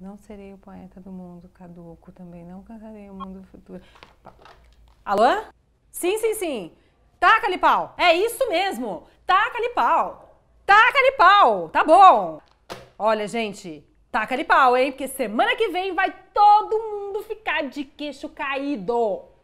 Não serei o poeta do mundo caduco, também não cantarei o mundo futuro. Alô? Sim, sim, sim. Taca-lhe pau. É isso mesmo. Taca-lhe pau. Taca-lhe pau. Tá bom. Olha, gente, taca-lhe pau, hein? Porque semana que vem vai todo mundo ficar de queixo caído.